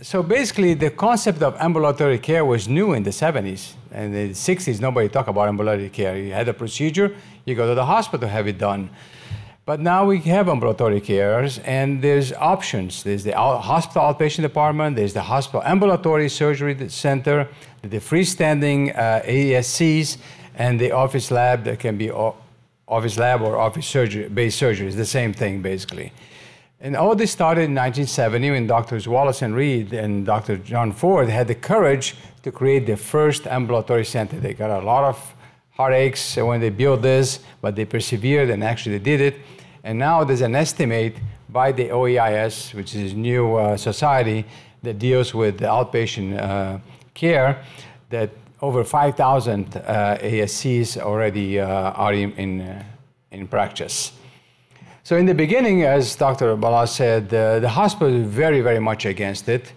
so basically, the concept of ambulatory care was new in the 70s. And in the 60s, nobody talked about ambulatory care. You had a procedure, you go to the hospital, have it done. But now we have ambulatory cares, and there's options. There's the hospital outpatient department, there's the hospital ambulatory surgery center, the freestanding uh, ASCs, and the office lab that can be office lab or office surgery based surgery. It's the same thing, basically. And all this started in 1970 when doctors Wallace and Reed and Dr. John Ford had the courage to create the first ambulatory center. They got a lot of heartaches when they built this, but they persevered and actually did it. And now there's an estimate by the OEIS, which is new uh, society that deals with outpatient uh, care, that over 5,000 uh, ASCs already uh, are in, in, uh, in practice. So in the beginning, as Dr. Bala said, uh, the hospital is very, very much against it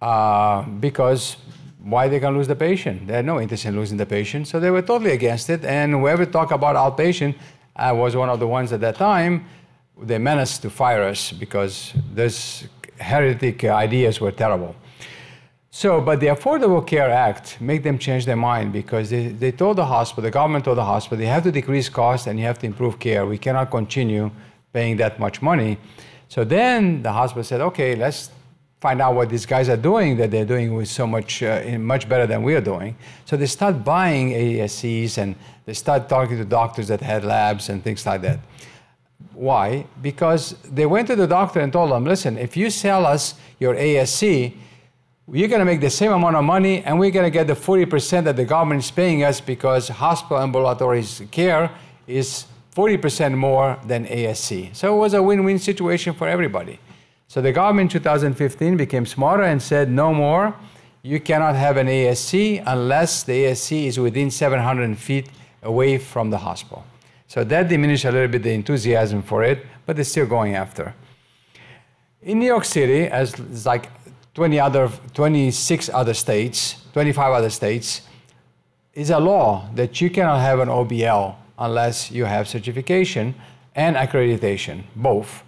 uh, because why they can lose the patient? They had no interest in losing the patient, so they were totally against it. And whoever talked about outpatient, I was one of the ones at that time. They menaced to fire us because those heretic ideas were terrible. So, but the Affordable Care Act made them change their mind because they, they told the hospital, the government told the hospital, they have to decrease costs and you have to improve care. We cannot continue paying that much money. So then the hospital said, okay, let's find out what these guys are doing that they're doing with so much uh, much better than we are doing. So they start buying AESCs and they start talking to doctors that had labs and things like that. Why? Because they went to the doctor and told them, listen, if you sell us your ASC, you're going to make the same amount of money and we're going to get the 40% that the government is paying us because hospital ambulatory care is 40% more than ASC. So it was a win-win situation for everybody. So the government in 2015 became smarter and said, no more, you cannot have an ASC unless the ASC is within 700 feet away from the hospital. So that diminished a little bit the enthusiasm for it, but they're still going after. In New York City, as like 20 other, 26 other states, 25 other states, is a law that you cannot have an OBL unless you have certification and accreditation, both.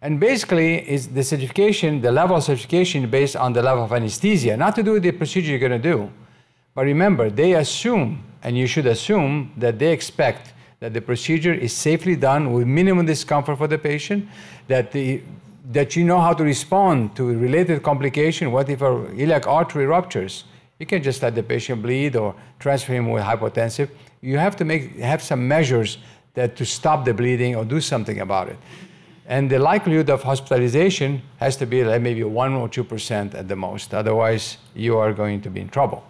And basically, is the certification, the level of certification based on the level of anesthesia, not to do with the procedure you're going to do. But remember, they assume, and you should assume, that they expect that the procedure is safely done with minimum discomfort for the patient, that, the, that you know how to respond to related complication. What if a iliac artery ruptures? You can just let the patient bleed or transfer him with hypotensive you have to make have some measures that to stop the bleeding or do something about it. And the likelihood of hospitalization has to be like maybe 1 or 2% at the most. Otherwise, you are going to be in trouble.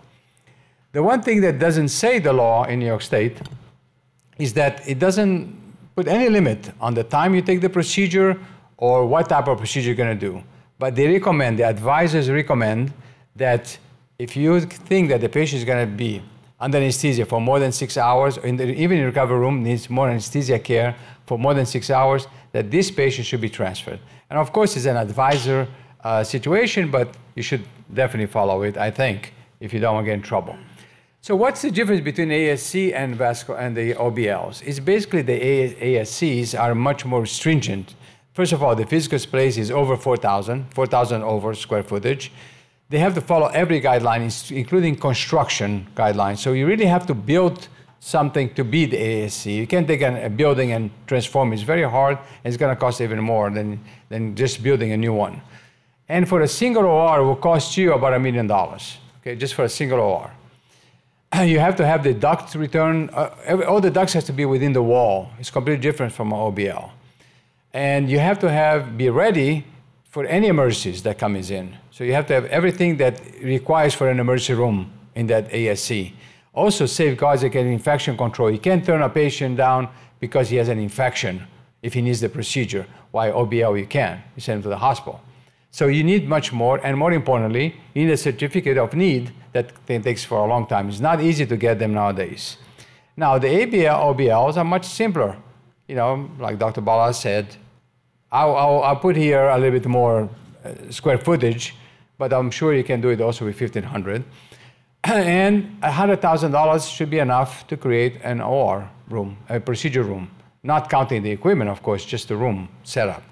The one thing that doesn't say the law in New York State is that it doesn't put any limit on the time you take the procedure or what type of procedure you're going to do. But they recommend, the advisors recommend that if you think that the patient is going to be under anesthesia for more than six hours, in the, even in recovery room, needs more anesthesia care for more than six hours, that this patient should be transferred. And of course, it's an advisor uh, situation, but you should definitely follow it, I think, if you don't want to get in trouble. So what's the difference between ASC and vascular and the OBLs? It's basically the ASCs are much more stringent. First of all, the physical space is over 4,000, 4,000 over square footage they have to follow every guideline, including construction guidelines. So you really have to build something to be the ASC. You can't take a building and transform. It's very hard, and it's going to cost even more than, than just building a new one. And for a single OR, it will cost you about a million dollars, okay, just for a single OR. You have to have the duct return. Uh, every, all the ducts has to be within the wall. It's completely different from an OBL. And you have to have be ready for any emergencies that comes in. So you have to have everything that requires for an emergency room in that ASC. Also safeguards against infection control. You can't turn a patient down because he has an infection if he needs the procedure. Why OBL you can, you send him to the hospital. So you need much more, and more importantly, you need a certificate of need that takes for a long time. It's not easy to get them nowadays. Now the ABL OBLs are much simpler. You know, like Dr. Bala said, I'll, I'll, I'll put here a little bit more uh, square footage, but I'm sure you can do it also with 1500 and $100,000 should be enough to create an OR room, a procedure room, not counting the equipment, of course, just the room setup.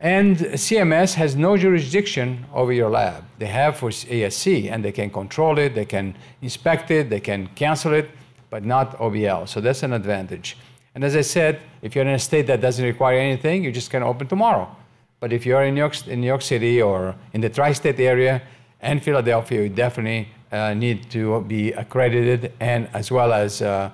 And CMS has no jurisdiction over your lab. They have for ASC, and they can control it, they can inspect it, they can cancel it, but not OBL. So that's an advantage. And as I said, if you're in a state that doesn't require anything, you're just going to open tomorrow. But if you're in New, York, in New York City or in the tri state area and Philadelphia, you definitely uh, need to be accredited and as well as uh,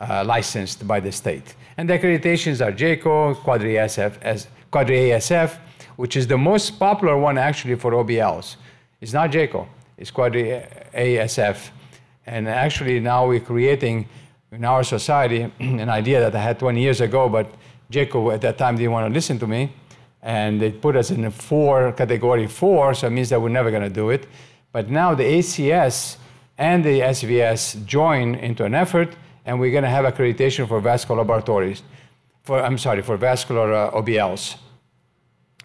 uh, licensed by the state. And the accreditations are JACO, Quadri ASF, Quadri ASF, which is the most popular one actually for OBLs. It's not JACO, it's Quadri ASF. And actually, now we're creating in our society an idea that I had 20 years ago, but Jacob at that time didn't want to listen to me. And they put us in a four category four, so it means that we're never going to do it. But now the ACS and the SVS join into an effort, and we're going to have accreditation for vascular laboratories. For, I'm sorry, for vascular uh, OBLs.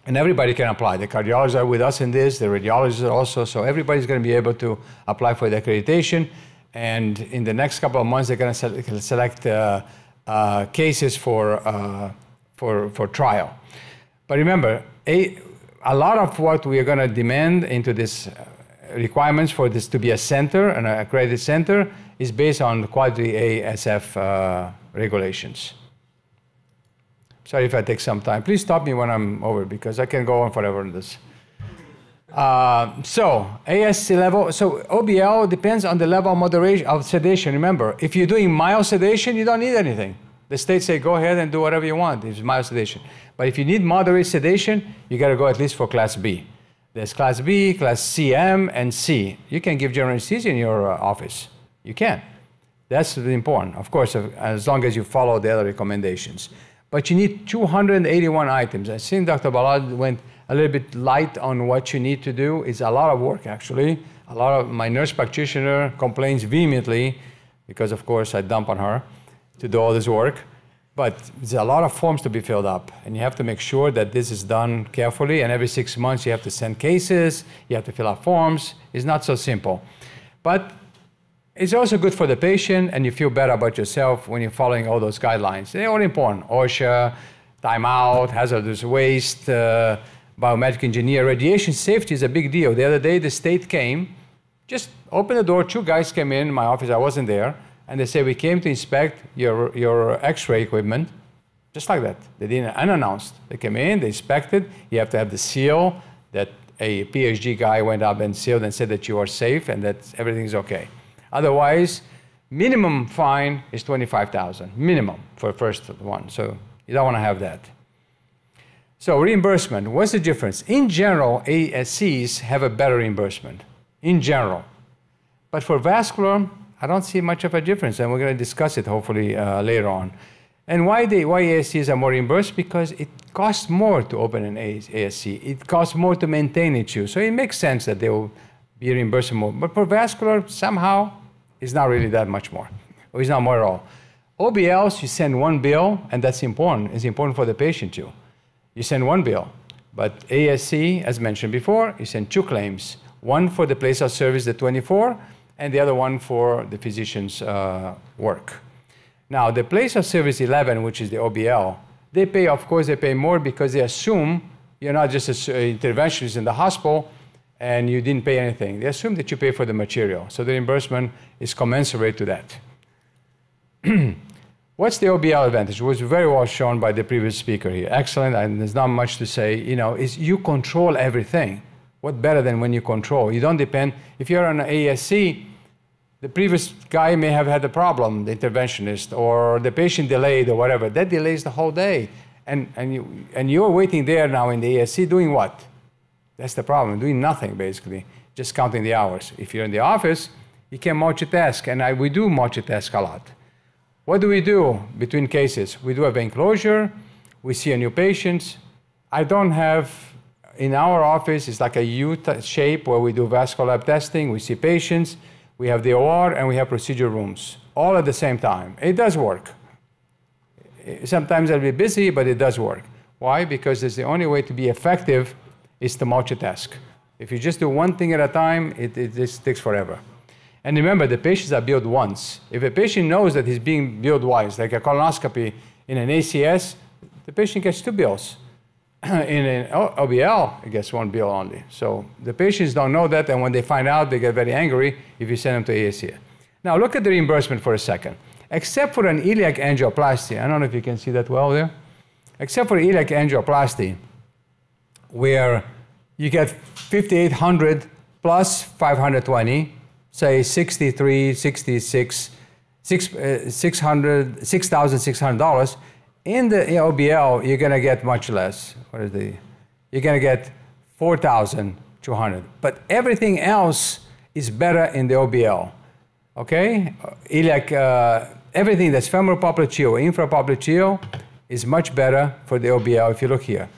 And everybody can apply. The cardiologists are with us in this, the radiologists are also, so everybody's going to be able to apply for the accreditation. And in the next couple of months, they're going to select uh, uh, cases for, uh, for, for trial. But remember, a, a lot of what we are going to demand into this uh, requirements for this to be a center, an accredited center, is based on the Quadri ASF uh, regulations. Sorry if I take some time. Please stop me when I'm over because I can go on forever on this. Uh, so ASC level, so OBL depends on the level of moderation of sedation. Remember, if you're doing mild sedation, you don't need anything. The state say go ahead and do whatever you want. It's mild sedation. But if you need moderate sedation, you got to go at least for class B. There's class B, class CM, and C. You can give general anesthesia in your uh, office. You can. That's important, of course, as long as you follow the other recommendations. But you need 281 items. I seen Dr. Balad went a little bit light on what you need to do. It's a lot of work, actually. A lot of my nurse practitioner complains vehemently because, of course, I dump on her to do all this work. But there's a lot of forms to be filled up, and you have to make sure that this is done carefully. And every six months, you have to send cases, you have to fill out forms. It's not so simple. But it's also good for the patient, and you feel better about yourself when you're following all those guidelines. They're all important OSHA, timeout, hazardous waste. Uh, biomedical engineer, radiation safety is a big deal. The other day, the state came, just opened the door. Two guys came in my office. I wasn't there, and they said we came to inspect your your X-ray equipment, just like that. They didn't unannounced. They came in, they inspected. You have to have the seal that a PhD guy went up and sealed and said that you are safe and that everything's okay. Otherwise, minimum fine is 25,000 minimum for first one. So you don't want to have that. So reimbursement, what's the difference? In general, ASCs have a better reimbursement, in general. But for vascular, I don't see much of a difference, and we're going to discuss it hopefully uh, later on. And why the why ASCs are more reimbursed? Because it costs more to open an ASC. It costs more to maintain it too. So it makes sense that they will be reimbursed more. But for vascular, somehow, it's not really that much more. Or it's not more at all. OBLs, you send one bill, and that's important. It's important for the patient too you send one bill. But ASC, as mentioned before, you send two claims, one for the place of service, the 24, and the other one for the physician's uh, work. Now, the place of service 11, which is the OBL, they pay, of course, they pay more because they assume you're not just an interventionist in the hospital and you didn't pay anything. They assume that you pay for the material. So the reimbursement is commensurate to that. What's the OBL advantage? It was very well shown by the previous speaker here. Excellent, and there's not much to say. You know, is you control everything. What better than when you control? You don't depend. If you're an ASC, the previous guy may have had a problem, the interventionist, or the patient delayed or whatever. That delays the whole day. And, and, you, and you're waiting there now in the ASC doing what? That's the problem, doing nothing basically, just counting the hours. If you're in the office, you can multitask, and I, we do multitask a lot. What do we do between cases? We do a bank closure. we see a new patient. I don't have, in our office, it's like a U shape where we do vascular lab testing, we see patients, we have the OR, and we have procedure rooms, all at the same time. It does work. Sometimes I'll be busy, but it does work. Why? Because it's the only way to be effective is to multitask. If you just do one thing at a time, it, it takes forever. And remember, the patients are billed once. If a patient knows that he's being billed twice, like a colonoscopy in an ACS, the patient gets two bills. in an OBL, it gets one bill only. So the patients don't know that, and when they find out, they get very angry if you send them to ACS. Now look at the reimbursement for a second. Except for an iliac angioplasty, I don't know if you can see that well there. Except for iliac angioplasty, where you get 5,800 plus 520, say 63, 66, six, uh, 600, dollars in the OBL, you're going to get much less. What is the, you're going to get 4,200. But everything else is better in the OBL. Okay? Uh, like uh, everything that's femoral popliteal, infra popliteal, is much better for the OBL if you look here.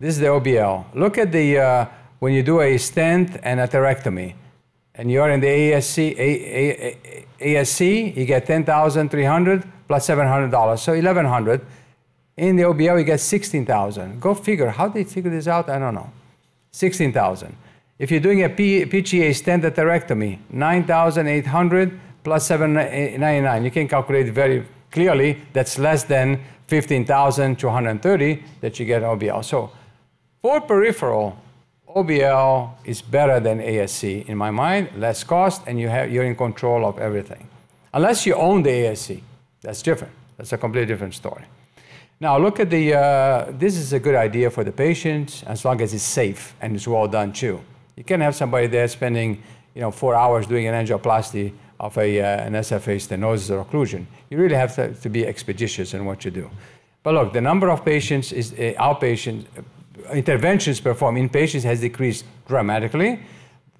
This is the OBL. Look at the, uh, when you do a stent and a atherectomy and you are in the ASC, A, A, A, ASC you get 10300 plus $700, so 1100 In the OBL, you get 16000 Go figure. How they figure this out? I don't know. 16000 If you're doing a P, PGA stendoterectomy, 9800 plus 799 You can calculate very clearly that's less than 15230 that you get OBL. So for peripheral, OBL is better than ASC in my mind, less cost, and you have, you're in control of everything. Unless you own the ASC, that's different. That's a completely different story. Now look at the, uh, this is a good idea for the patient as long as it's safe and it's well done too. You can not have somebody there spending, you know, four hours doing an angioplasty of a, uh, an SFA stenosis or occlusion. You really have to, to, be expeditious in what you do. But look, the number of patients is uh, outpatient interventions performed in patients has decreased dramatically.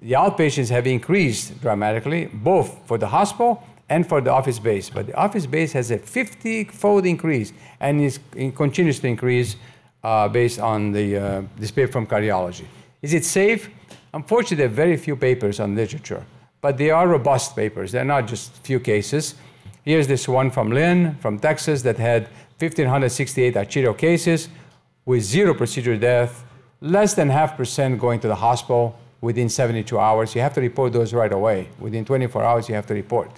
The outpatients have increased dramatically, both for the hospital and for the office base. But the office base has a 50-fold increase and is in continues to increase uh, based on the, uh, this paper from cardiology. Is it safe? Unfortunately, there are very few papers on literature, but they are robust papers. They're not just few cases. Here's this one from Lynn from Texas that had 1,568 arterial cases, with zero procedure death, less than half percent going to the hospital within 72 hours. You have to report those right away. Within 24 hours, you have to report.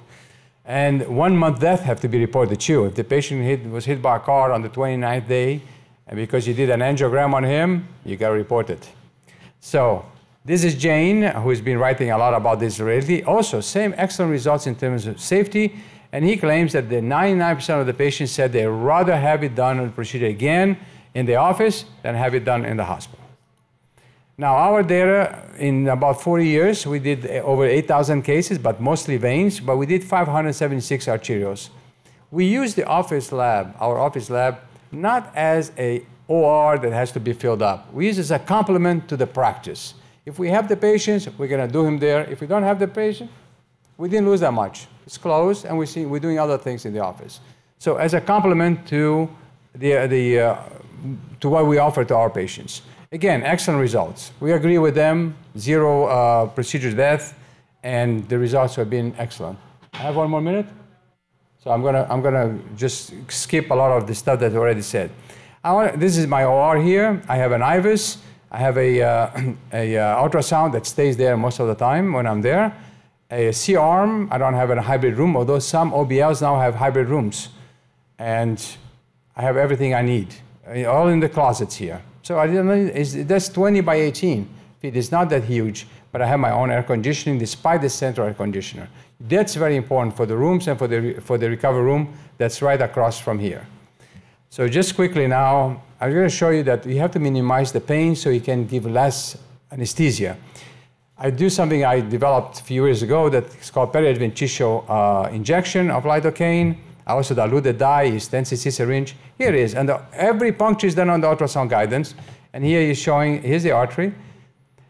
And one month death have to be reported too. If the patient hit, was hit by a car on the 29th day, and because you did an angiogram on him, you got to report it. So this is Jane, who's been writing a lot about this lately. Also, same excellent results in terms of safety. And he claims that the 99% of the patients said they rather have it done on the procedure again in the office than have it done in the hospital. Now, our data in about 40 years, we did eh, over 8,000 cases, but mostly veins, but we did 576 arterios. We use the office lab, our office lab, not as a OR that has to be filled up. We use it as a complement to the practice. If we have the patients, we're going to do him there. If we don't have the patient, we didn't lose that much. It's closed, and we see, we're doing other things in the office. So as a complement to the, the uh, to what we offer to our patients. Again, excellent results. We agree with them, zero uh, procedure death, and the results have been excellent. I have one more minute? So I'm gonna, I'm gonna just skip a lot of the stuff that I already said. I want, this is my OR here. I have an IVUS. I have a, uh, a uh, ultrasound that stays there most of the time when I'm there. A C-arm, I don't have a hybrid room, although some OBLs now have hybrid rooms. And I have everything I need. Uh, all in the closets here. So I didn't know, that's 20 by 18 feet. It's not that huge, but I have my own air conditioning despite the central air conditioner. That's very important for the rooms and for the, for the recovery room that's right across from here. So just quickly now, I'm going to show you that you have to minimize the pain so you can give less anesthesia. I do something I developed a few years ago that's called periadventitial uh, injection of lidocaine. I also the dye, is 10cc syringe. Here it is. and the, every puncture is done on the ultrasound guidance. And here he's showing, here's the artery.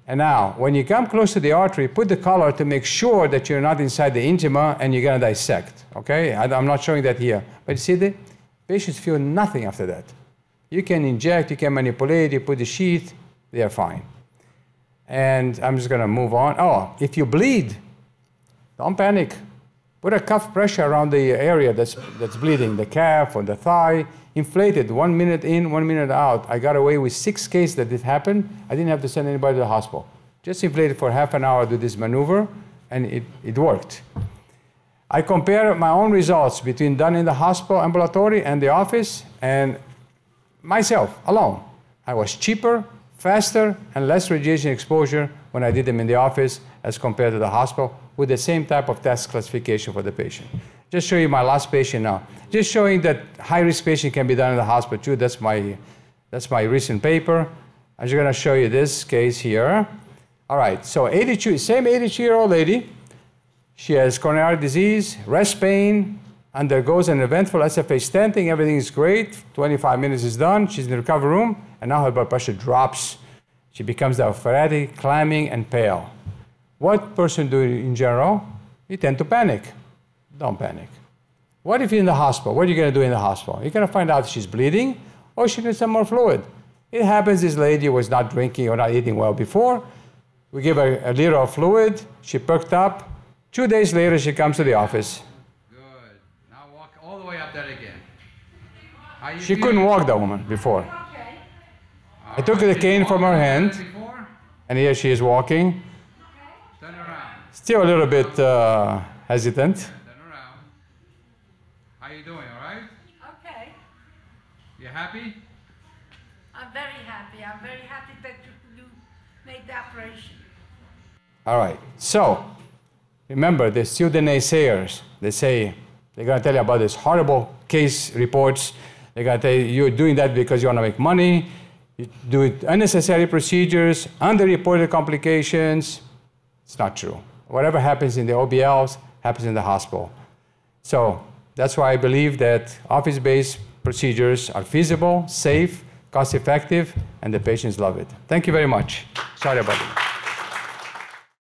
And now, when you come close to the artery, put the collar to make sure that you're not inside the intima and you're gonna dissect, okay? I, am not showing that here. But you see, the patients feel nothing after that. You can inject, you can manipulate, you put the sheath, they are fine. And I'm just gonna move on. Oh, if you bleed, don't panic. Put a cuff pressure around the area that's, that's bleeding, the calf or the thigh, inflated one minute in, one minute out. I got away with six cases that did happen. I didn't have to send anybody to the hospital. Just inflated for half an hour, do this maneuver, and it, it worked. I compare my own results between done in the hospital, ambulatory, and the office, and myself alone. I was cheaper, faster, and less radiation exposure when I did them in the office as compared to the hospital with the same type of test classification for the patient. Just show you my last patient now. Just showing that high-risk patient can be done in the hospital too. That's my, that's my recent paper. I'm just gonna show you this case here. All right, so 82, same 82-year-old lady. She has coronary disease, rest pain, undergoes an eventful SFA stenting. Everything is great. 25 minutes is done. She's in the recovery room, and now her blood pressure drops. She becomes diaphoretic, clammy, and pale. What person do in general? You tend to panic. Don't panic. What if you're in the hospital? What are you going to do in the hospital? You're going to find out if she's bleeding or she needs some more fluid. It happens this lady was not drinking or not eating well before. We give her a liter of fluid. She perked up. Two days later, she comes to the office. Good. Now walk all the way up there again. She couldn't walk, that woman, before. Okay. I took the cane from her hand, and here she is walking still a little bit uh, hesitant. Turn around. How you doing? All right? Okay. You happy? I'm very happy. I'm very happy that you, made the operation. All right. So, remember, there's still the naysayers. They say they're gonna tell you about these horrible case reports. They're gonna tell you you're doing that because you wanna make money. You do it unnecessary procedures, underreported complications. It's not true. Whatever happens in the OBLs happens in the hospital. So that's why I believe that office-based procedures are feasible, safe, cost-effective, and the patients love it. Thank you very much. Sorry about that.